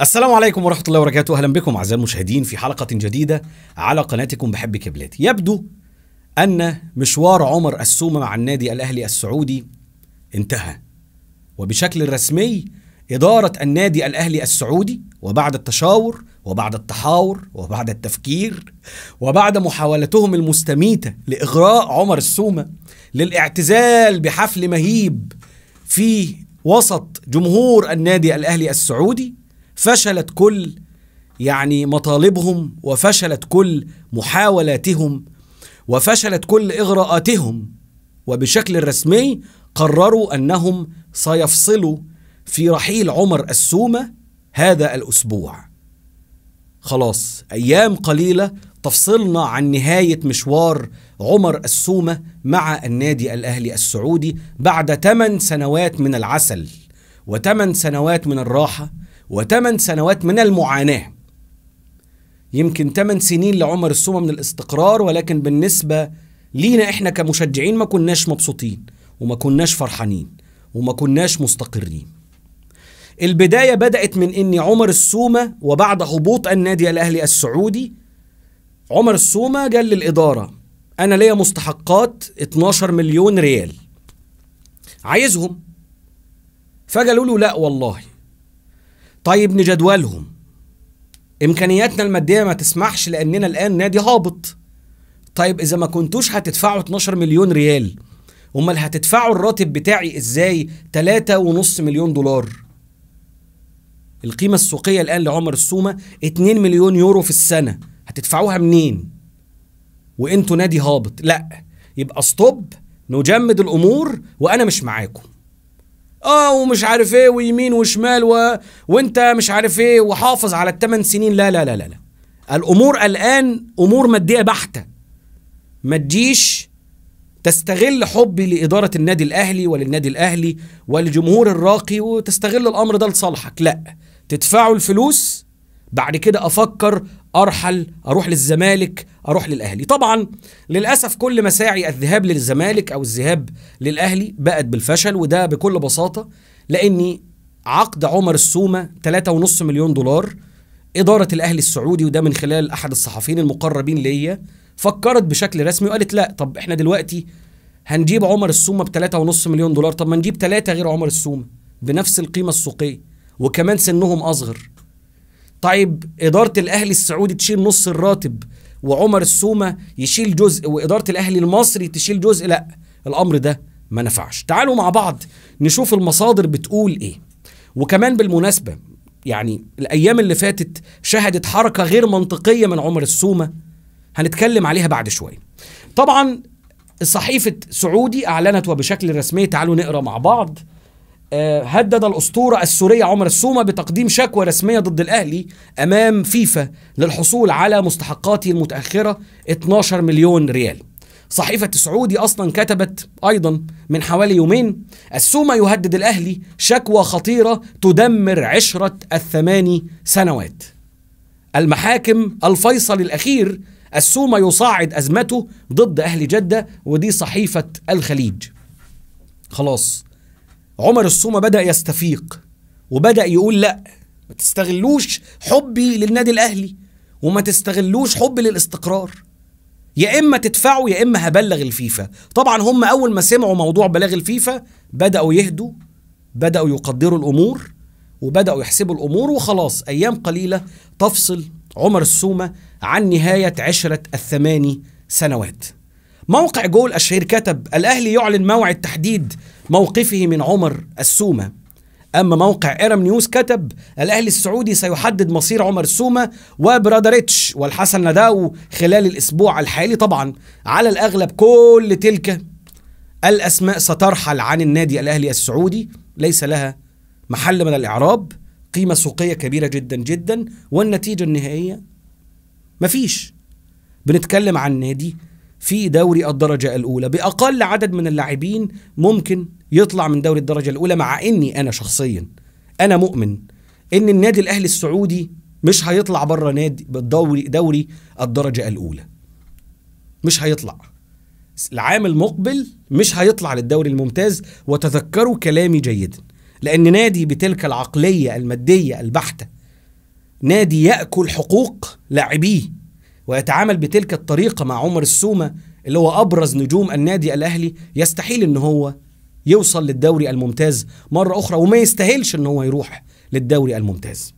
السلام عليكم ورحمة الله وبركاته أهلا بكم أعزائي المشاهدين في حلقة جديدة على قناتكم بحب بلادي يبدو أن مشوار عمر السومة مع النادي الأهلي السعودي انتهى وبشكل رسمي إدارة النادي الأهلي السعودي وبعد التشاور وبعد التحاور وبعد التفكير وبعد محاولتهم المستميتة لإغراء عمر السومة للاعتزال بحفل مهيب في وسط جمهور النادي الأهلي السعودي فشلت كل يعني مطالبهم وفشلت كل محاولاتهم وفشلت كل اغراءاتهم وبشكل رسمي قرروا انهم سيفصلوا في رحيل عمر السومه هذا الاسبوع خلاص ايام قليله تفصلنا عن نهايه مشوار عمر السومه مع النادي الاهلي السعودي بعد 8 سنوات من العسل و8 سنوات من الراحه وثمان سنوات من المعاناة يمكن ثمان سنين لعمر السومة من الاستقرار ولكن بالنسبة لينا احنا كمشجعين ما كناش مبسوطين وما كناش فرحانين وما كناش مستقرين البداية بدأت من أن عمر السومة وبعد هبوط النادي الأهلي السعودي عمر السومة جال للإدارة أنا ليا مستحقات 12 مليون ريال عايزهم فقالوا له لا والله طيب نجدولهم امكانياتنا الماديه ما تسمحش لاننا الان نادي هابط طيب اذا ما كنتوش هتدفعوا 12 مليون ريال امال هتدفعوا الراتب بتاعي ازاي 3.5 مليون دولار القيمه السوقيه الان لعمر السومه 2 مليون يورو في السنه هتدفعوها منين وانتوا نادي هابط لا يبقى ستوب نجمد الامور وانا مش معاكم اه ومش عارف ايه ويمين وشمال و... وانت مش عارف ايه وحافظ على الثمان سنين لا لا لا لا لا الامور الان امور ماديه بحته ما تجيش تستغل حبي لاداره النادي الاهلي وللنادي الاهلي والجمهور الراقي وتستغل الامر ده لصالحك لا تدفعوا الفلوس بعد كده افكر ارحل اروح للزمالك اروح للاهلي طبعا للاسف كل مساعي الذهاب للزمالك او الذهاب للاهلي بقت بالفشل وده بكل بساطه لاني عقد عمر السومه 3.5 مليون دولار اداره الاهلي السعودي وده من خلال احد الصحفيين المقربين ليا فكرت بشكل رسمي وقالت لا طب احنا دلوقتي هنجيب عمر السومه ب 3.5 مليون دولار طب ما نجيب ثلاثه غير عمر السومه بنفس القيمه السوقيه وكمان سنهم اصغر طيب إدارة الأهلي السعودي تشيل نص الراتب وعمر السومة يشيل جزء وإدارة الأهلي المصري تشيل جزء لا الأمر ده ما نفعش تعالوا مع بعض نشوف المصادر بتقول إيه وكمان بالمناسبة يعني الأيام اللي فاتت شهدت حركة غير منطقية من عمر السومة هنتكلم عليها بعد شوية طبعا صحيفة سعودي أعلنت وبشكل رسمي تعالوا نقرأ مع بعض آه، هدد الأسطورة السورية عمر السومة بتقديم شكوى رسمية ضد الأهلي أمام فيفا للحصول على مستحقاته المتأخرة 12 مليون ريال صحيفة السعودي أصلا كتبت أيضا من حوالي يومين السومة يهدد الأهلي شكوى خطيرة تدمر عشرة الثماني سنوات المحاكم الفيصل الأخير السومة يصاعد أزمته ضد أهل جدة ودي صحيفة الخليج خلاص عمر السومه بدأ يستفيق وبدأ يقول لا ما تستغلوش حبي للنادي الأهلي وما تستغلوش حبي للاستقرار يا إما تدفعوا يا إما هبلغ الفيفا طبعا هم أول ما سمعوا موضوع بلاغ الفيفا بدأوا يهدوا بدأوا يقدروا الأمور وبدأوا يحسبوا الأمور وخلاص أيام قليلة تفصل عمر السومة عن نهاية عشرة الثماني سنوات موقع جول الشهير كتب الأهلي يعلن موعد تحديد موقفه من عمر السومة أما موقع إيرم نيوز كتب الأهلي السعودي سيحدد مصير عمر السومة وبرادريتش والحسن نداو خلال الأسبوع الحالي طبعا على الأغلب كل تلك الأسماء سترحل عن النادي الأهلي السعودي ليس لها محل من الإعراب قيمة سوقية كبيرة جدا جدا والنتيجة النهائية مفيش بنتكلم عن نادي في دوري الدرجة الأولى بأقل عدد من اللاعبين ممكن يطلع من دوري الدرجة الأولى مع إني أنا شخصيا أنا مؤمن إن النادي الأهلي السعودي مش هيطلع بره نادي بالدوري دوري الدرجة الأولى مش هيطلع العام المقبل مش هيطلع للدوري الممتاز وتذكروا كلامي جيدا لأن نادي بتلك العقلية المادية البحتة نادي يأكل حقوق لاعبيه ويتعامل بتلك الطريقة مع عمر السومة اللي هو أبرز نجوم النادي الأهلي يستحيل إن هو يوصل للدوري الممتاز مرة أخرى وما يستاهلش إن هو يروح للدوري الممتاز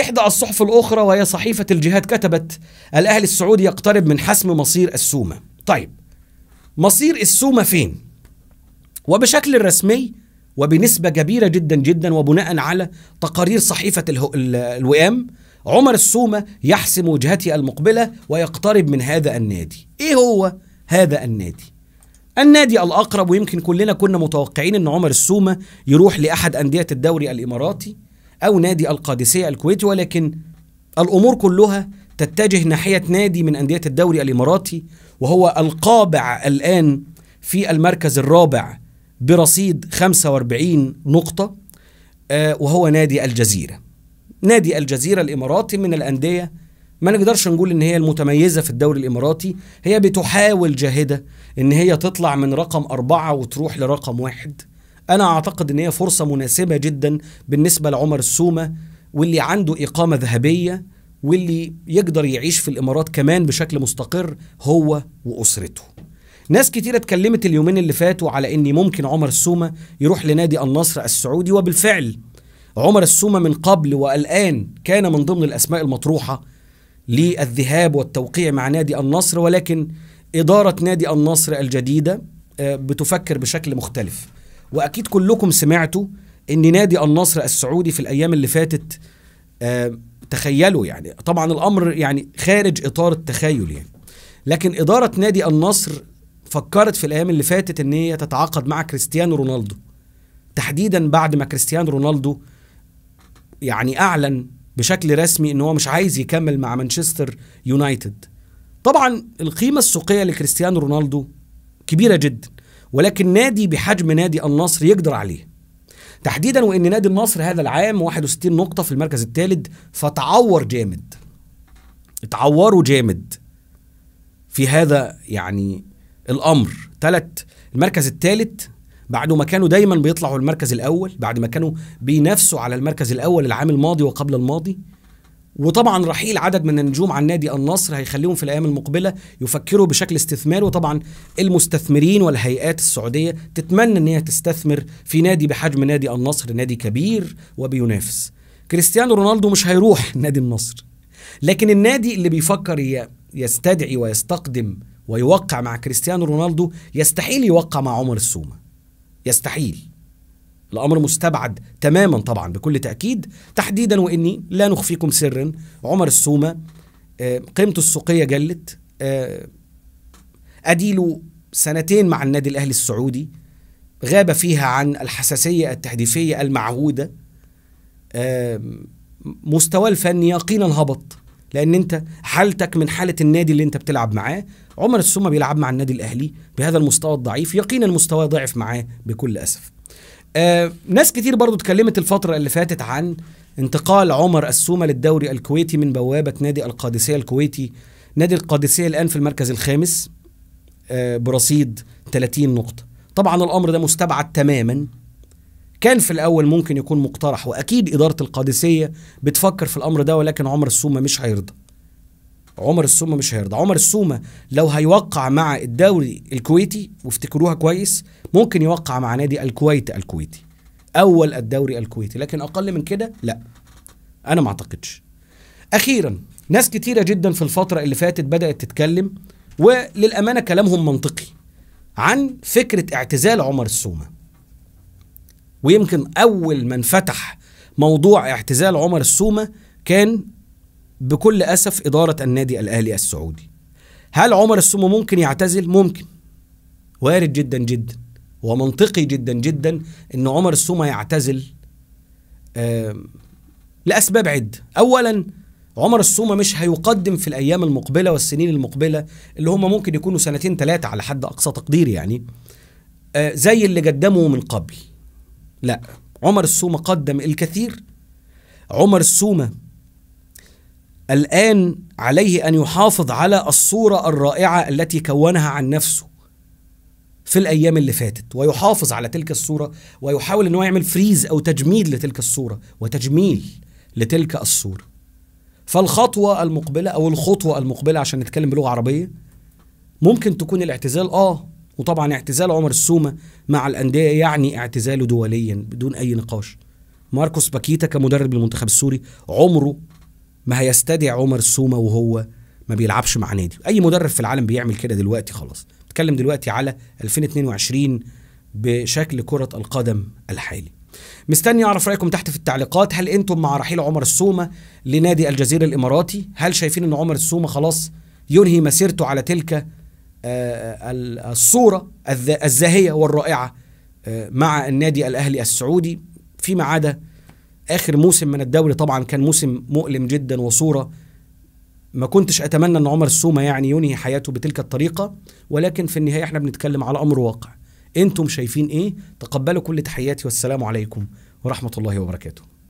إحدى الصحف الأخرى وهي صحيفة الجهاد كتبت الأهلي السعودي يقترب من حسم مصير السومة طيب مصير السومة فين؟ وبشكل رسمي وبنسبة كبيرة جدا جدا وبناء على تقارير صحيفة الوئام عمر السومة يحسم وجهتي المقبلة ويقترب من هذا النادي إيه هو هذا النادي؟ النادي الأقرب ويمكن كلنا كنا متوقعين أن عمر السومة يروح لأحد أندية الدوري الإماراتي أو نادي القادسية الكويتي ولكن الأمور كلها تتجه ناحية نادي من أندية الدوري الإماراتي وهو القابع الآن في المركز الرابع برصيد 45 نقطة آه، وهو نادي الجزيرة نادي الجزيرة الإماراتي من الأندية ما نقدرش نقول ان هي المتميزة في الدوري الإماراتي هي بتحاول جاهدة ان هي تطلع من رقم أربعة وتروح لرقم واحد أنا أعتقد ان هي فرصة مناسبة جدا بالنسبة لعمر السومة واللي عنده إقامة ذهبية واللي يقدر يعيش في الإمارات كمان بشكل مستقر هو وأسرته ناس كتيرة اتكلمت اليومين اللي فاتوا على ان ممكن عمر السومة يروح لنادي النصر السعودي وبالفعل عمر السومة من قبل والآن كان من ضمن الأسماء المطروحة للذهاب والتوقيع مع نادي النصر ولكن إدارة نادي النصر الجديدة آه، بتفكر بشكل مختلف وأكيد كلكم سمعتوا أن نادي النصر السعودي في الأيام اللي فاتت آه، تخيلوا يعني طبعا الأمر يعني خارج إطار التخيل يعني لكن إدارة نادي النصر فكرت في الأيام اللي فاتت أن هي تتعاقد مع كريستيانو رونالدو تحديدا بعد ما كريستيانو رونالدو يعني اعلن بشكل رسمي ان هو مش عايز يكمل مع مانشستر يونايتد طبعا القيمه السوقيه لكريستيانو رونالدو كبيره جدا ولكن نادي بحجم نادي النصر يقدر عليه تحديدا وان نادي النصر هذا العام 61 نقطه في المركز الثالث فتعور جامد اتعوروا جامد في هذا يعني الامر ثلاث المركز الثالث بعد ما كانوا دايما بيطلعوا المركز الاول بعد ما كانوا بينافسوا على المركز الاول العام الماضي وقبل الماضي وطبعا رحيل عدد من النجوم عن نادي النصر هيخليهم في الايام المقبله يفكروا بشكل استثماري وطبعا المستثمرين والهيئات السعوديه تتمنى ان هي تستثمر في نادي بحجم نادي النصر نادي كبير وبينافس كريستيانو رونالدو مش هيروح نادي النصر لكن النادي اللي بيفكر يستدعي ويستقدم ويوقع مع كريستيانو رونالدو يستحيل يوقع مع عمر السومه يستحيل الأمر مستبعد تماما طبعا بكل تأكيد تحديدا وإني لا نخفيكم سرا عمر السومة آه، قيمته السوقية جلت آه، أديله سنتين مع النادي الأهلي السعودي غاب فيها عن الحساسية التهديفية المعهودة آه، مستواه الفني يقينا هبط لان انت حالتك من حاله النادي اللي انت بتلعب معاه عمر السومه بيلعب مع النادي الاهلي بهذا المستوى الضعيف يقينا مستواه ضعف معاه بكل اسف آه ناس كتير برضو اتكلمت الفتره اللي فاتت عن انتقال عمر السومه للدوري الكويتي من بوابه نادي القادسيه الكويتي نادي القادسيه الان في المركز الخامس آه برصيد 30 نقطه طبعا الامر ده مستبعد تماما كان في الاول ممكن يكون مقترح واكيد اداره القادسيه بتفكر في الامر ده ولكن عمر السومه مش هيرضى عمر السومه مش هيرضى عمر السومه لو هيوقع مع الدوري الكويتي وافتكروها كويس ممكن يوقع مع نادي الكويت الكويتي اول الدوري الكويتي لكن اقل من كده لا انا ما اعتقدش اخيرا ناس كتيره جدا في الفتره اللي فاتت بدات تتكلم وللامانه كلامهم منطقي عن فكره اعتزال عمر السومه ويمكن اول من فتح موضوع اعتزال عمر السومه كان بكل اسف اداره النادي الاهلي السعودي هل عمر السومه ممكن يعتزل ممكن وارد جدا جدا ومنطقي جدا جدا ان عمر السومه يعتزل لاسباب عده اولا عمر السومه مش هيقدم في الايام المقبله والسنين المقبله اللي هم ممكن يكونوا سنتين ثلاثه على حد اقصى تقدير يعني آه، زي اللي قدمه من قبل لا عمر السومة قدم الكثير عمر السومة الآن عليه أن يحافظ على الصورة الرائعة التي كونها عن نفسه في الأيام اللي فاتت ويحافظ على تلك الصورة ويحاول أنه يعمل فريز أو تجميد لتلك الصورة وتجميل لتلك الصورة فالخطوة المقبلة أو الخطوة المقبلة عشان نتكلم بلغة عربية ممكن تكون الاعتزال آه وطبعا اعتزال عمر السومة مع الأندية يعني اعتزاله دوليا بدون أي نقاش ماركوس باكيتا كمدرب المنتخب السوري عمره ما هيستدعي عمر السومة وهو ما بيلعبش مع نادي أي مدرب في العالم بيعمل كده دلوقتي خلاص بتكلم دلوقتي على 2022 بشكل كرة القدم الحالي مستني اعرف رايكم تحت في التعليقات هل انتم مع رحيل عمر السومه لنادي الجزيره الاماراتي هل شايفين ان عمر السومه خلاص ينهي مسيرته على تلك آه، الصورة الزاهية والرائعة آه، مع النادي الأهلي السعودي فيما عدا آخر موسم من الدوري طبعا كان موسم مؤلم جدا وصورة ما كنتش أتمنى أن عمر السومة يعني ينهي حياته بتلك الطريقة ولكن في النهاية احنا بنتكلم على أمر واقع انتم شايفين ايه تقبلوا كل تحياتي والسلام عليكم ورحمة الله وبركاته